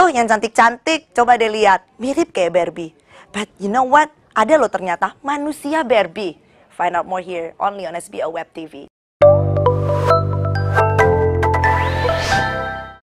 tuh yang cantik-cantik, coba deh lihat, mirip kayak Barbie. But you know what? Ada loh ternyata manusia Barbie. Find out more here only on SBO Web TV.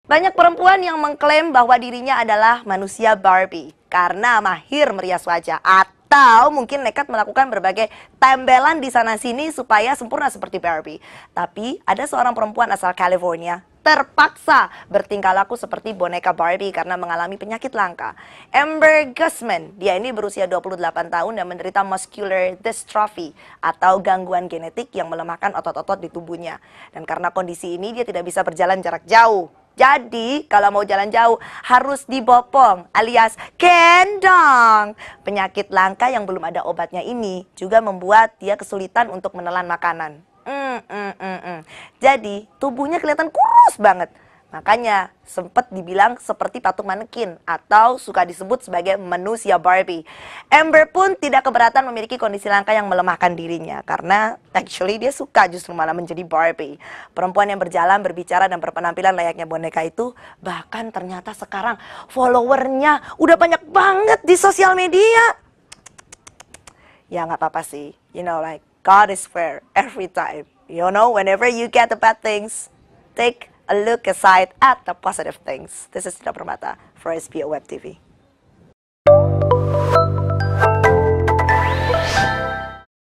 Banyak perempuan yang mengklaim bahwa dirinya adalah manusia Barbie karena mahir merias wajah atau mungkin nekat melakukan berbagai tembelan di sana sini supaya sempurna seperti Barbie. Tapi ada seorang perempuan asal California terpaksa bertingkah laku seperti boneka Barbie karena mengalami penyakit langka. Amber Guzman, dia ini berusia 28 tahun dan menderita muscular dystrophy atau gangguan genetik yang melemahkan otot-otot di tubuhnya. Dan karena kondisi ini dia tidak bisa berjalan jarak jauh. Jadi kalau mau jalan jauh harus dibopong alias kendong. Penyakit langka yang belum ada obatnya ini juga membuat dia kesulitan untuk menelan makanan. Mm, mm, mm, mm. Jadi tubuhnya kelihatan kurang bagus banget. Makanya sempat dibilang seperti patung manekin atau suka disebut sebagai manusia Barbie. Amber pun tidak keberatan memiliki kondisi langka yang melemahkan dirinya karena actually dia suka justru malah menjadi Barbie. Perempuan yang berjalan, berbicara dan berpenampilan layaknya boneka itu bahkan ternyata sekarang followernya udah banyak banget di sosial media. Ya nggak apa-apa sih, you know like God is fair every time. You know whenever you get the bad things, take a look aside at the positive things. This is Dina Permata for SBO Web TV.